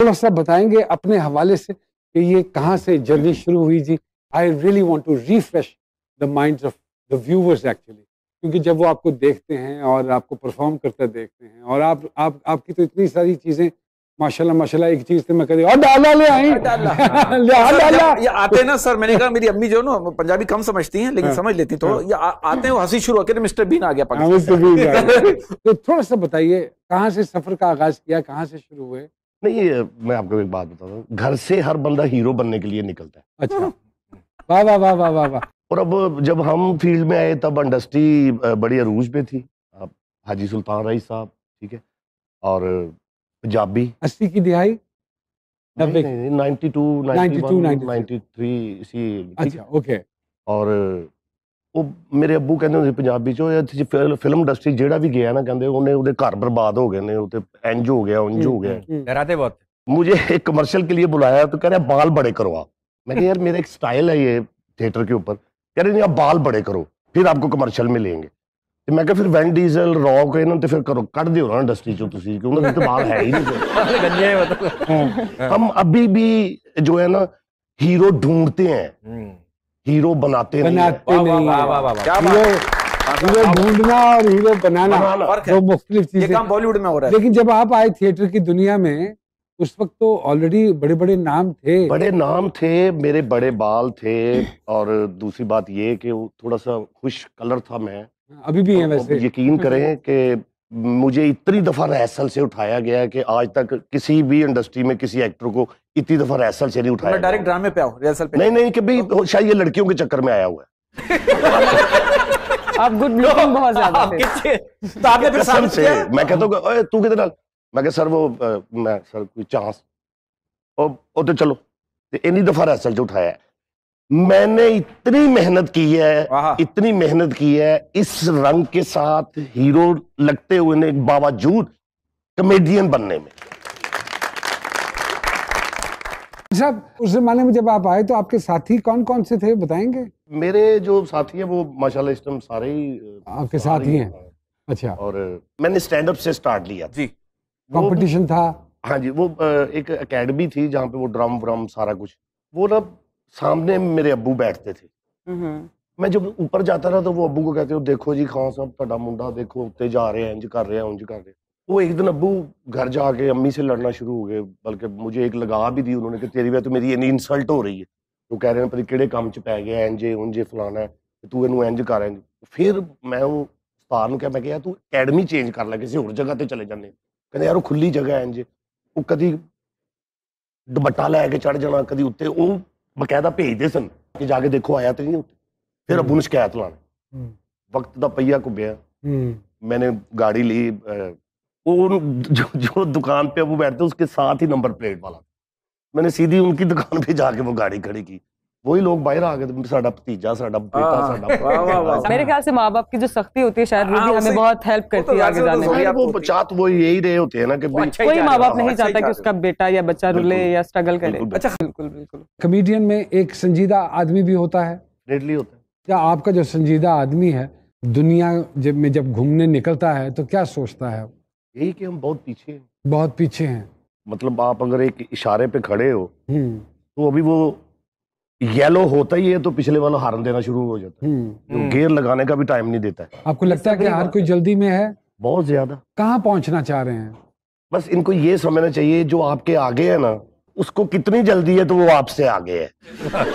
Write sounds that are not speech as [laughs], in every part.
थोड़ा सा बताएंगे अपने हवाले से कि ये कहाँ से जर्नी शुरू हुई जी I really want to refresh the mind of the viewers actually क्योंकि जब वो आपको देखते हैं और आपको परफॉर्म करते देखते हैं और आप आप आपकी तो इतनी सारी चीज़ें माशाल्लाह माशाल्लाह एक चीज से तो मैं कह और डाला ले आई [laughs] ये आते ना सर मैंने कहा मेरी अम्मी जो ना पंजाबी कम समझती हैं लेकिन हाँ। समझ लेती तो हाँ। ये आते हैं हंसी शुरू होकर मिस्टर बीन आ गया हाँ, पाकिस्तान तो थोड़ा सा बताइए कहाँ से सफर का आगाज किया कहाँ से शुरू हुए नहीं ये मैं आपको एक बात बताता हूँ घर से हर बंदा हीरो बनने के लिए निकलता है अच्छा वाह वाह वाह वाह वाह वाह और अब जब हम फील्ड में आए तब इंडस्ट्री बड़ी अरूज पे थी अब हाजी सुल्तान राई साहब ठीक है और पंजाबी अस्सी की दिहाई ninety two ninety two ninety three इसी अच्छा ओके और ਉਹ ਮੇਰੇ ਅੱਬੂ ਕਹਿੰਦੇ ਹੁੰਦੇ ਪੰਜਾਬੀ ਚ ਉਹ ਫਿਲਮ ਇੰਡਸਟਰੀ ਜਿਹੜਾ ਵੀ ਗਿਆ ਨਾ ਕਹਿੰਦੇ ਉਹਨੇ ਉਹਦੇ ਘਰ ਬਰਬਾਦ ਹੋ ਗਏ ਨੇ ਉਹ ਤੇ ਇੰਜ ਹੋ ਗਿਆ ਉੰਜ ਹੋ ਗਿਆ मुझे एक कमर्शियल के लिए बुलाया तो कह रहे बाल बड़े करो आप मैं यार मेरा एक स्टाइल है ये थिएटर के ऊपर कह रहे आप बाल बड़े करो फिर आपको कमर्शियल मिलेंगे ਤੇ ਮੈਂ ਕਿਹਾ ਫਿਰ ਵੈਨ ਡੀਜ਼ਲ ਰੌਕ ਇਹਨਾਂ ਤੇ ਫਿਰ ਕਰੋ ਕੱਢ ਦਿਓ ਨਾ ਇੰਡਸਟਰੀ ਚੋਂ ਤੁਸੀਂ ਕਿ ਉਹਨਾਂ ਦੇ ਤਾਂ ਬਾਲ ਹੈ ਹੀ ਨਹੀਂ हम अभी भी जो है ना हीरो ढूंढते हैं हीरो बनाते बनाते नहीं हीरो ढूंढना और हीरो बनाना दो मुख्तलिफ चीजें बॉलीवुड में हो रहा है लेकिन जब आप आए थिएटर की दुनिया में उस वक्त तो ऑलरेडी बड़े बड़े नाम थे बड़े नाम थे मेरे बड़े बाल थे और दूसरी बात ये कि थोड़ा सा खुश कलर था मैं हाँ, अभी भी है वैसे यकीन करें कि मुझे इतनी दफ़ा रिहर्सल से उठाया गया कि आज तक किसी भी इंडस्ट्री में किसी एक्टर को इतनी दफ़ा रिहर्सल से नहीं तो उठाया डायरेक्ट ड्रामे पे आओ रिहर्सल पे नहीं नहीं कि भाई शायद ये लड़कियों के चक्कर में आया हुआ है [laughs] आप गुड लुकिंग [laughs] बहुत ज्यादा थे तो आपने फिर साबित से मैं कहता हूं ओए तू किधर मैं कह सर वो मैं सर कोई चांस ओ ओ तो चलो ते तो इतनी दफा रिहर्सल से उठाया मैंने इतनी मेहनत की है इतनी मेहनत की है इस रंग के साथ हीरो लगते हुए ने बावजूद कमेडियन बनने में साहब उस जमाने में जब आप आए तो आपके साथी कौन कौन से थे बताएंगे मेरे जो साथी हैं वो माशाल्लाह इस टाइम सारे ही हाँ, आपके साथ ही हैं हाँ। अच्छा और मैंने स्टैंड अप से स्टार्ट लिया जी कंपटीशन था हाँ जी वो एक एकेडमी थी जहाँ पे वो ड्रम व्रम सारा कुछ वो ना सामने मेरे अबू बैठते थे मैं जब ऊपर जाता था ਤਾਂ ਉਹ ਅੱਬੂ ਕੋ कहते ਉਹ ਦੇਖੋ ਜੀ खान साहब ਤੁਹਾਡਾ ਮੁੰਡਾ ਦੇਖੋ ਉੱਤੇ ਜਾ ਰਿਹਾ ਇੰਜ ਕਰ ਰਿਹਾ ਉਂਝ कर रहे वो एक दिन अबू घर जाके अम्मी से लड़ना शुरू हो गए बल्कि मुझे एक लगा भी दी उन्होंने कि तेरी वजह तो मेरी इतनी ਇਨਸਲਟ ਹੋ ਰਹੀ ਹੈ ਉਹ ਕਹਿ ਰਹੇ ਨੇ ਪਰ ਕਿਹੜੇ ਕੰਮ 'ਚ ਪੈ ਗਿਆ ਇੰਜੇ ਉਂਜੇ ਫਲਾਣਾ ਤੂੰ ਇਹਨੂੰ ਇੰਜ ਕਰ ਇੰਜ ਫਿਰ ਮੈਂ ਉਹ ਸਤਾਰ ਨੂੰ ਕਿਹਾ ਮੈਂ ਕਿਹਾ ਤੂੰ ਅਕੈਡਮੀ ਚੇਂਜ ਕਰ ਲੈ ਕਿਸੇ ਹੋਰ ਜਗ੍ਹਾ ਤੇ ਚਲੇ ਜਾਂਦੇ ਕਹਿੰਦੇ ਯਾਰ ਉਹ ਖੁੱਲੀ ਜਗ੍ਹਾ ਇੰਜ ਉਹ ਕਦੀ ਦੁਪੱਟਾ ਲੈ ਕੇ ਚੜ ਜਾਣਾ ਕਦੀ ਉੱਤੇ ਉਹ बकायदा भेजते ਸਨ ਕਿ ਜਾ ਕੇ ਦੇਖੋ ਆਇਆ ਤੇ ਨਹੀਂ ਉੱਤੇ ਫਿਰ ਅੱਬੂ ਨੂੰ ਸ਼ਿਕਾਇਤ ਲਾਣੀ ਵਕਤ ਦਾ ਪਈਆ मैंने गाड़ी ली जो, जो दुकान पे वो बैठते उसके साथ ही नंबर प्लेट वाला मैंने सीधी उनकी दुकान पे जाके वो गाड़ी खड़ी की वही लोग बाहर आ गए तो साडा भतीजा साडा बेटा हाँ। साडा मेरे ख्याल से माँ बाप की जो सख्ती होती है शायद रूबी हाँ, हमें बहुत हेल्प तो करती है आगे तो जाने में वो बचात वो यही रहे होते हैं ना कि अच्छा कोई माँ बाप नहीं अच्छा चाहता कि उसका बेटा या बच्चा रुले या स्ट्रगल करे अच्छा बिल्कुल बिल्कुल कमेडियन में एक संजीदा आदमी भी होता है डेडली होता है क्या आपका जो संजीदा आदमी है दुनिया जब में जब घूमने निकलता है तो क्या सोचता है यही कि हम बहुत पीछे हैं बहुत पीछे हैं मतलब आप अगर एक इशारे पे खड़े हो हम्म। तो अभी वो येलो होता ही है तो पिछले वाला हारन देना शुरू हो जाता है हम्म। तो गेयर लगाने का भी टाइम नहीं देता है आपको लगता है कि हर कोई जल्दी में है बहुत ज्यादा कहाँ पहुंचना चाह रहे हैं बस इनको ये समझना चाहिए जो आपके आगे है ना उसको कितनी जल्दी है तो वो आपसे आगे है [laughs]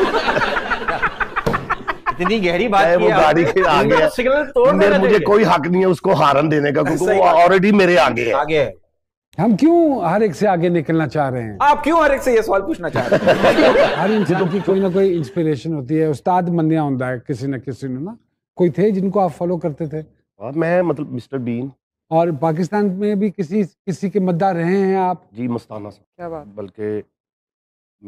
इतनी गहरी बात है वो गाड़ी के आगे है सिग्नल तोड़ मुझे कोई हक नहीं है उसको हारन देने का क्योंकि वो ऑलरेडी मेरे आगे है आगे है हम क्यों हर एक से आगे निकलना चाह रहे हैं आप क्यों हर एक से ये सवाल पूछना चाह रहे हैं [laughs] हर इंसान की कोई ना कोई इंस्पिरेशन होती है उस्ताद मनिया होता है किसी ना किसी ने ना कोई थे जिनको आप फॉलो करते थे और हाँ, मैं मतलब मिस्टर बीन और पाकिस्तान में भी किसी किसी के मद्दा रहे हैं आप जी मस्ताना साहब क्या बात बल्कि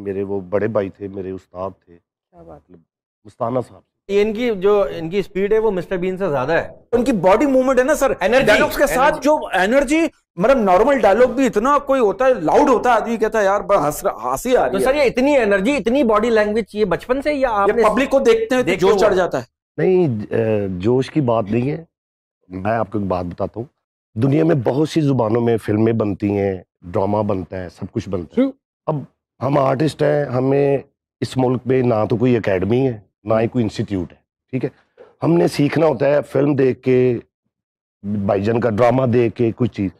मेरे वो बड़े भाई थे मेरे उस्ताद थे क्या बात मतलब मस्ताना साहब इनकी जो इनकी स्पीड है वो मिस्टर बीन से ज्यादा है उनकी बॉडी मूवमेंट है ना सर एनर्जी के साथ जो एनर्जी मतलब नॉर्मल डायलॉग भी इतना कोई होता है लाउड होता है आदमी कहता है यार हंसी आ तो रही तो सर ये इतनी एनर्जी इतनी बॉडी लैंग्वेज ये बचपन से या आपने पब्लिक को देखते हैं तो जोश चढ़ जाता है नहीं जोश की बात नहीं है मैं आपको एक बात बताता हूँ दुनिया में बहुत सी जुबानों में फिल्में बनती हैं ड्रामा बनता है सब कुछ बनता है अब हम आर्टिस्ट हैं हमें इस मुल्क में ना तो कोई अकेडमी है ना ही कोई इंस्टीट्यूट है ठीक है हमने सीखना होता है फिल्म देख के भाईजान का ड्रामा देख के कुछ चीज़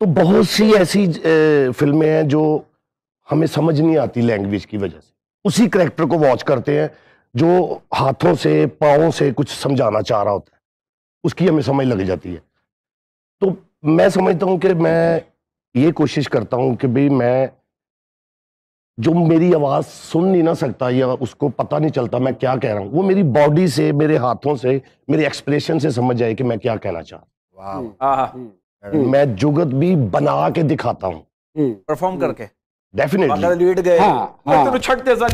तो बहुत सी ऐसी फिल्में हैं जो हमें समझ नहीं आती लैंग्वेज की वजह से उसी करेक्टर को वॉच करते हैं जो हाथों से पाओ से कुछ समझाना चाह रहा होता है उसकी हमें समझ लग जाती है तो मैं समझता हूँ कि मैं ये कोशिश करता हूँ कि भाई मैं जो मेरी आवाज़ सुन नहीं ना सकता या उसको पता नहीं चलता मैं क्या कह रहा हूँ वो मेरी बॉडी से मेरे हाथों से मेरे एक्सप्रेशन से समझ जाए कि मैं क्या कहना चाह रहा हूँ मैं जुगत भी बना के दिखाता हूँ परफॉर्म हम्म। करके हाँ, हाँ। तो तो [laughs] तो अच्छा,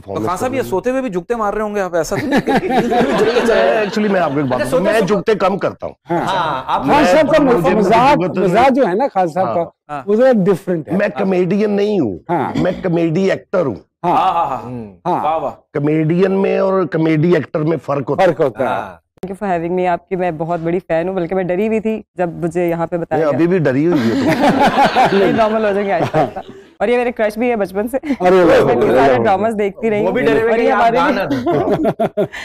कमेडियन हाँ, अच्छा, नहीं हूँ मैं कमेडी एक्टर हूँ कमेडियन में और कमेडी एक्टर में फर्क होता है thank you for having me आपकी मैं बहुत बड़ी फैन हूँ बल्कि मैं डरी हुई थी जब मुझे यहाँ पे बताया अभी भी डरी हुई है तो। [laughs] नहीं नॉर्मल हो जाएंगे और ये मेरे क्रश भी है बचपन से ड्रामास देखती रही वो भी [laughs] और ये हमारे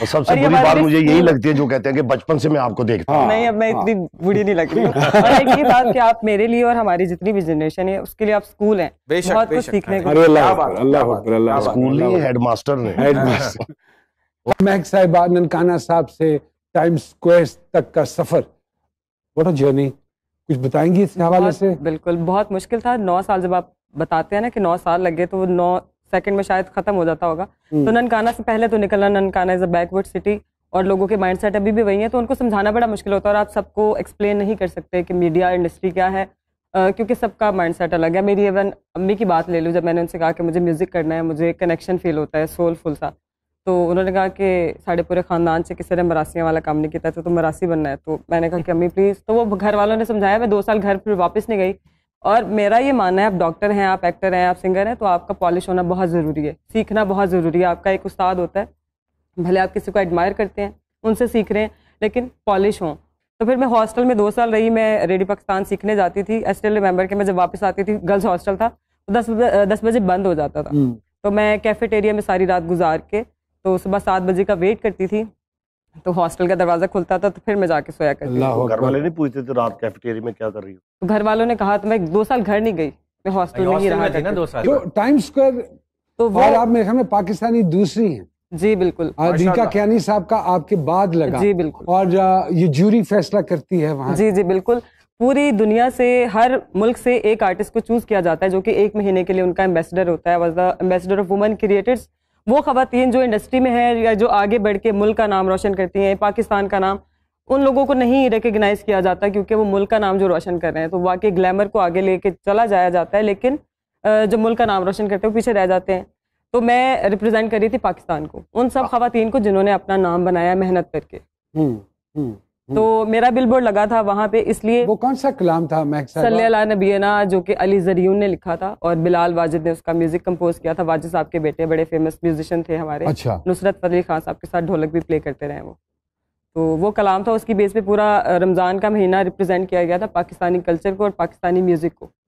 सबसे बुरी बात मुझे यही [laughs] लगती है जो कहते हैं कि बचपन से मैं आपको देखता हूँ नहीं अब मैं इतनी हाँ। बुरी नहीं लग रही और एक ये बात कि आप मेरे लिए और हमारी जितनी भी जनरेशन है उसके लिए आप स्कूल हैं बहुत कुछ सीखने हाँ को अल्लाह स्कूल नहीं हेडमास्टर ने मैक साहिब ननकाना साहब से टाइम स्क्वेयर तक का सफर व्हाट अ जर्नी कुछ बताएंगी इस हवाले से बिल्कुल बहुत मुश्किल था नौ साल जब आप बताते हैं ना कि नौ साल लग गए तो वो नौ सेकंड में शायद खत्म हो जाता होगा हम्म। तो ननकाना से पहले तो निकलना Nankana is a backward city और लोगों के माइंडसेट अभी भी वही है तो उनको समझाना बड़ा मुश्किल होता है और आप सबको एक्सप्लेन नहीं कर सकते कि मीडिया इंडस्ट्री क्या है आ, क्योंकि सबका माइंडसेट अलग है मेरी इवन अम्मी की बात ले लूँ जब मैंने उनसे कहा कि मुझे म्यूज़िक करना है मुझे कनेक्शन फील होता है सोलफुल सा तो उन्होंने कहा कि साढ़े पूरे ख़ानदान से किसी ने मरासियाँ वाला काम नहीं किया था तो मरासी बनना है तो मैंने कहा कि अम्मी प्लीज़ तो वो घर वालों ने समझाया मैं दो साल घर फिर वापस नहीं गई और मेरा ये मानना है आप डॉक्टर हैं आप एक्टर हैं आप सिंगर हैं तो आपका पॉलिश होना बहुत ज़रूरी है सीखना बहुत ज़रूरी है आपका एक उस्ताद होता है भले आप किसी को एडमायर करते हैं उनसे सीख रहे हैं लेकिन पॉलिश हों तो फिर मैं हॉस्टल में दो साल रही मैं रेडी पाकिस्तान सीखने जाती थी एस्टेल स्टिल के कि मैं जब वापस आती थी गर्ल्स हॉस्टल था तो दस दस बजे बंद हो जाता था हम्म। तो मैं कैफेटेरिया में सारी रात गुजार के तो सुबह सात बजे का वेट करती थी तो हॉस्टल का दरवाजा खुलता था तो फिर मैं जाके सोया करती थी घर वाले नहीं पूछते थे रात कैफेटेरिया में क्या कर रही हो तो घर वालों ने कहा तो मैं दो साल घर नहीं गई मैं हॉस्टल में ही रहा दो टाइम स्क्वायर तो वो आप मेरे ख्याल में पाकिस्तानी दूसरी है जी बिल्कुल दीका कैनी साहब का आपके बाद लगा जी बिल्कुल और ये जूरी फैसला करती है वहाँ जी जी बिल्कुल पूरी दुनिया से हर मुल्क से एक आर्टिस्ट को चूज किया जाता है जो कि एक महीने के लिए उनका एम्बेसडर होता है was the ambassador of women creators वो खातन जो इंडस्ट्री में है या जो आगे बढ़ के मुल्क का नाम रोशन करती हैं पाकिस्तान का नाम उन लोगों को नहीं रिकगनाइज़ किया जाता क्योंकि वो मुल्क का नाम जो रोशन कर रहे हैं तो वाकई ग्लैमर को आगे लेके चला जाया जाता है लेकिन जो मुल्क का नाम रोशन करते हैं वो पीछे रह जाते हैं तो मैं रिप्रेजेंट कर रही थी पाकिस्तान को उन सब हाँ। खातन को जिन्होंने अपना नाम बनाया मेहनत करके हम्म, हम्म। तो हम्म। मेरा बिलबोर्ड लगा था वहाँ पे इसलिए वो कौन सा कलाम था सल्ला नबीना जो कि अली जरियून ने लिखा था और बिलाल वाजिद ने उसका म्यूजिक कंपोज किया था वाजिद साहब के बेटे बड़े फेमस म्यूजिशियन थे हमारे अच्छा। नुसरत फतेह खान साहब के साथ ढोलक भी प्ले करते रहे वो तो वो कलाम था उसकी बेस पे पूरा रमज़ान का महीना रिप्रेजेंट किया गया था पाकिस्तानी कल्चर को और पाकिस्तानी म्यूजिक को